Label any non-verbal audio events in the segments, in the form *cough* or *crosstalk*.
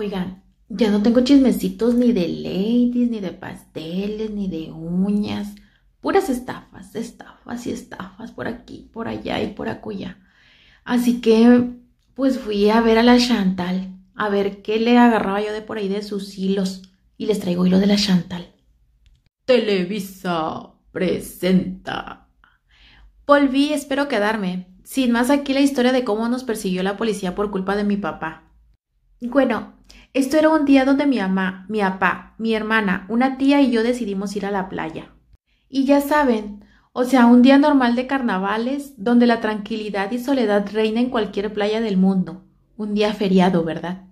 Oigan, ya no tengo chismecitos ni de ladies, ni de pasteles, ni de uñas. Puras estafas, estafas y estafas por aquí, por allá y por acuya. Así que, pues fui a ver a la Chantal, a ver qué le agarraba yo de por ahí de sus hilos. Y les traigo hilo de la Chantal. Televisa presenta. Volví, espero quedarme. Sin más aquí la historia de cómo nos persiguió la policía por culpa de mi papá. Bueno, esto era un día donde mi mamá, mi papá, mi hermana, una tía y yo decidimos ir a la playa. Y ya saben, o sea, un día normal de carnavales donde la tranquilidad y soledad reina en cualquier playa del mundo. Un día feriado, ¿verdad?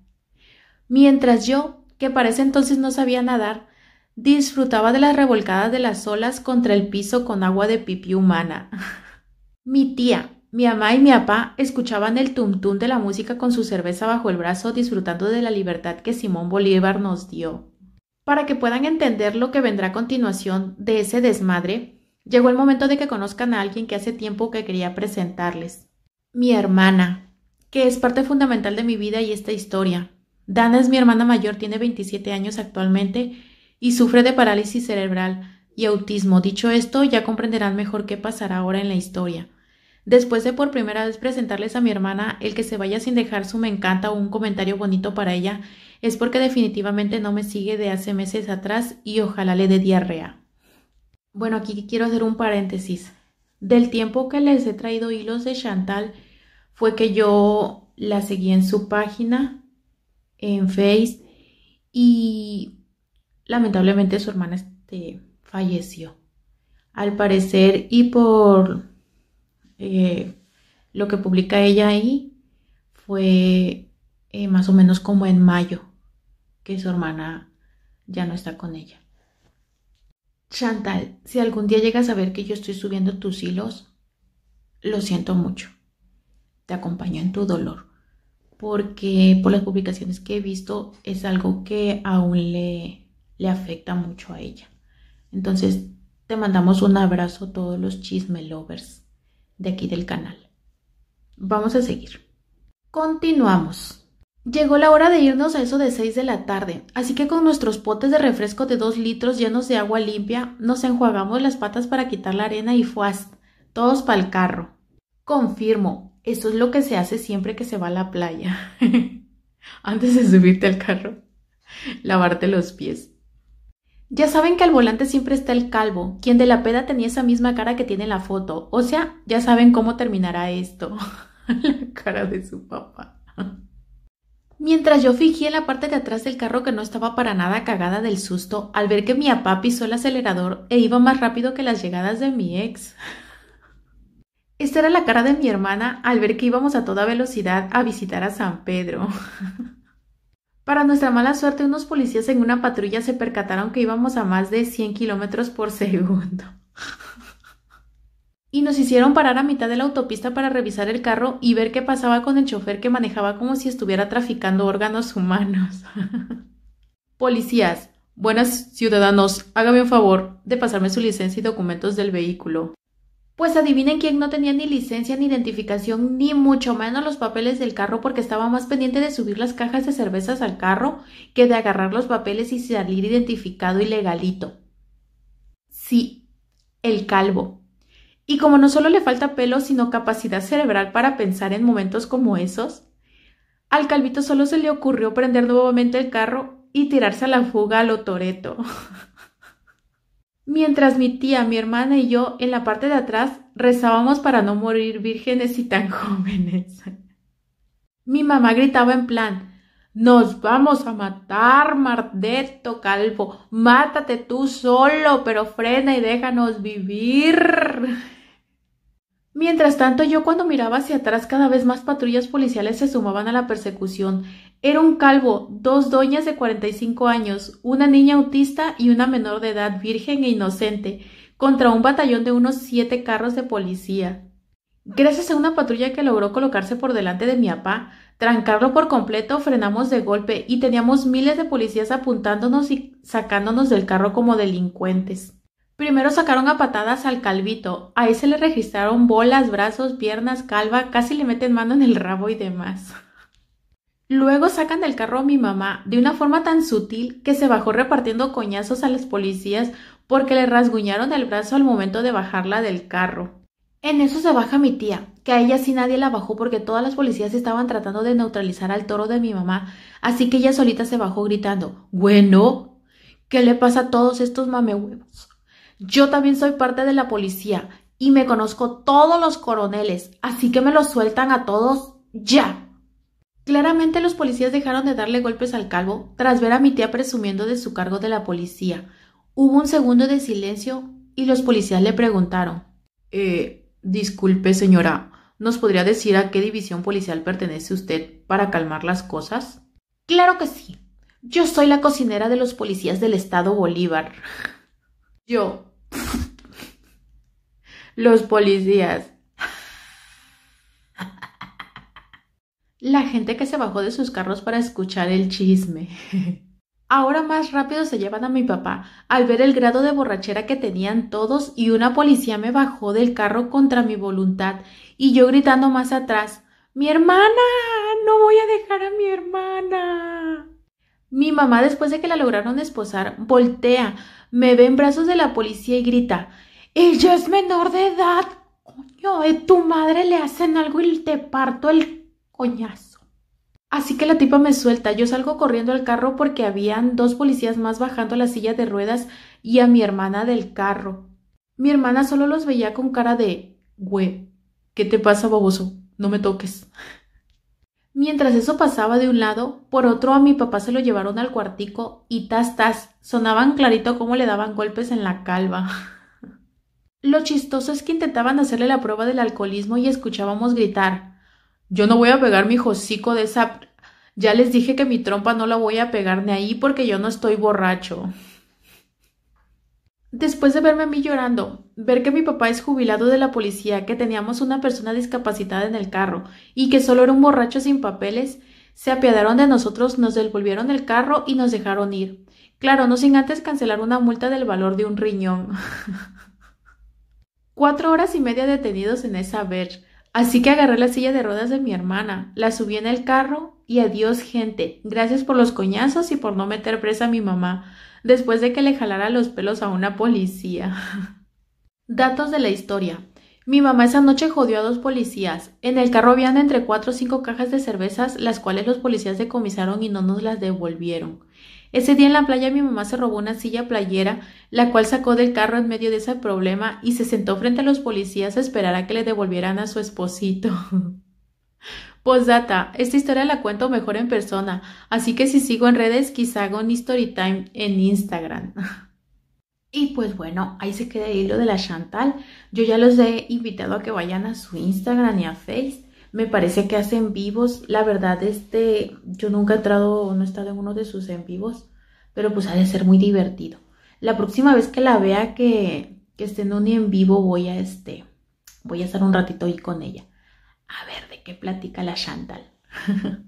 Mientras yo, que para ese entonces no sabía nadar, disfrutaba de las revolcadas de las olas contra el piso con agua de pipí humana. *laughs* Mi tía, mi mamá y mi papá escuchaban el tum-tum de la música con su cerveza bajo el brazo disfrutando de la libertad que Simón Bolívar nos dio. Para que puedan entender lo que vendrá a continuación de ese desmadre, llegó el momento de que conozcan a alguien que hace tiempo que quería presentarles. Mi hermana, que es parte fundamental de mi vida y esta historia. Dana es mi hermana mayor, tiene 27 años actualmente y sufre de parálisis cerebral y autismo. Dicho esto, ya comprenderán mejor qué pasará ahora en la historia. Después de por primera vez presentarles a mi hermana, el que se vaya sin dejar su me encanta o un comentario bonito para ella es porque definitivamente no me sigue de hace meses atrás y ojalá le dé diarrea. Bueno, aquí quiero hacer un paréntesis. Del tiempo que les he traído hilos de Chantal fue que yo la seguí en su página, en Face, y lamentablemente su hermana este, falleció. Al parecer y por eh, lo que publica ella ahí fue eh, más o menos como en mayo, que su hermana ya no está con ella. Chantal, si algún día llegas a ver que yo estoy subiendo tus hilos, lo siento mucho. Te acompaño en tu dolor, porque por las publicaciones que he visto es algo que aún le, le afecta mucho a ella. Entonces, te mandamos un abrazo a todos los chisme lovers de aquí del canal. Vamos a seguir. Continuamos. Llegó la hora de irnos a eso de 6 de la tarde, así que con nuestros potes de refresco de 2 litros llenos de agua limpia, nos enjuagamos las patas para quitar la arena y fuast, todos para el carro. Confirmo, eso es lo que se hace siempre que se va a la playa. *laughs* Antes de subirte al carro, lavarte los pies. Ya saben que al volante siempre está el calvo, quien de la peda tenía esa misma cara que tiene la foto. O sea, ya saben cómo terminará esto. *laughs* la cara de su papá. Mientras yo fijé en la parte de atrás del carro que no estaba para nada cagada del susto al ver que mi papá pisó el acelerador e iba más rápido que las llegadas de mi ex. *laughs* Esta era la cara de mi hermana al ver que íbamos a toda velocidad a visitar a San Pedro. *laughs* Para nuestra mala suerte, unos policías en una patrulla se percataron que íbamos a más de 100 kilómetros por segundo. y nos hicieron parar a mitad de la autopista para revisar el carro y ver qué pasaba con el chofer que manejaba como si estuviera traficando órganos humanos. *laughs* policías, buenas ciudadanos, hágame un favor de pasarme su licencia y documentos del vehículo. Pues adivinen quién no tenía ni licencia ni identificación, ni mucho menos los papeles del carro, porque estaba más pendiente de subir las cajas de cervezas al carro que de agarrar los papeles y salir identificado y legalito. Sí, el calvo. Y como no solo le falta pelo, sino capacidad cerebral para pensar en momentos como esos, al calvito solo se le ocurrió prender nuevamente el carro y tirarse a la fuga al lo *laughs* mientras mi tía, mi hermana y yo en la parte de atrás rezábamos para no morir vírgenes y tan *laughs* jóvenes. Mi mamá gritaba en plan Nos vamos a matar, Mardeto Calvo. Mátate tú solo, pero frena y déjanos vivir. Mientras tanto, yo cuando miraba hacia atrás cada vez más patrullas policiales se sumaban a la persecución. Era un calvo, dos doñas de 45 años, una niña autista y una menor de edad virgen e inocente, contra un batallón de unos siete carros de policía. Gracias a una patrulla que logró colocarse por delante de mi papá, trancarlo por completo, frenamos de golpe y teníamos miles de policías apuntándonos y sacándonos del carro como delincuentes. Primero sacaron a patadas al calvito. ahí se le registraron bolas, brazos, piernas, calva, casi le meten mano en el rabo y demás. Luego sacan del carro a mi mamá de una forma tan sutil que se bajó repartiendo coñazos a las policías porque le rasguñaron el brazo al momento de bajarla del carro. En eso se baja mi tía, que a ella sí nadie la bajó porque todas las policías estaban tratando de neutralizar al toro de mi mamá, así que ella solita se bajó gritando, bueno, ¿qué le pasa a todos estos mamehuevos? Yo también soy parte de la policía y me conozco todos los coroneles, así que me los sueltan a todos ya. Claramente los policías dejaron de darle golpes al calvo tras ver a mi tía presumiendo de su cargo de la policía. Hubo un segundo de silencio y los policías le preguntaron Eh, disculpe señora, ¿nos podría decir a qué división policial pertenece usted para calmar las cosas? Claro que sí. Yo soy la cocinera de los policías del estado Bolívar. *laughs* Yo, los policías. La gente que se bajó de sus carros para escuchar el chisme. Ahora más rápido se llevan a mi papá al ver el grado de borrachera que tenían todos y una policía me bajó del carro contra mi voluntad y yo gritando más atrás Mi hermana. No voy a dejar a mi hermana. Mi mamá después de que la lograron esposar voltea, me ve en brazos de la policía y grita ella es menor de edad. Coño, de eh, tu madre le hacen algo y te parto el coñazo. Así que la tipa me suelta. Yo salgo corriendo al carro porque habían dos policías más bajando la silla de ruedas y a mi hermana del carro. Mi hermana solo los veía con cara de, güey, ¿qué te pasa, baboso? No me toques. *laughs* Mientras eso pasaba de un lado, por otro a mi papá se lo llevaron al cuartico y tas tas, sonaban clarito cómo le daban golpes en la calva. *laughs* Lo chistoso es que intentaban hacerle la prueba del alcoholismo y escuchábamos gritar. Yo no voy a pegar mi hocico de esa... Ya les dije que mi trompa no la voy a pegar ni ahí porque yo no estoy borracho. Después de verme a mí llorando, ver que mi papá es jubilado de la policía, que teníamos una persona discapacitada en el carro y que solo era un borracho sin papeles, se apiadaron de nosotros, nos devolvieron el carro y nos dejaron ir. Claro, no sin antes cancelar una multa del valor de un riñón. *laughs* Cuatro horas y media detenidos en esa ver, Así que agarré la silla de ruedas de mi hermana, la subí en el carro y adiós gente, gracias por los coñazos y por no meter presa a mi mamá, después de que le jalara los pelos a una policía. *laughs* Datos de la historia. Mi mamá esa noche jodió a dos policías. En el carro habían entre cuatro o cinco cajas de cervezas, las cuales los policías decomisaron y no nos las devolvieron. Ese día en la playa mi mamá se robó una silla playera, la cual sacó del carro en medio de ese problema y se sentó frente a los policías a esperar a que le devolvieran a su esposito. *laughs* data, esta historia la cuento mejor en persona, así que si sigo en redes quizá hago un story time en Instagram. *laughs* Y pues bueno, ahí se queda el hilo de la Chantal. Yo ya los he invitado a que vayan a su Instagram y a Facebook me parece que hacen vivos. La verdad, este, yo nunca he entrado o no he estado en uno de sus en vivos, pero pues ha de ser muy divertido. La próxima vez que la vea que, que esté en un en vivo, voy a este, voy a estar un ratito ahí con ella. A ver de qué platica la Chantal. *laughs*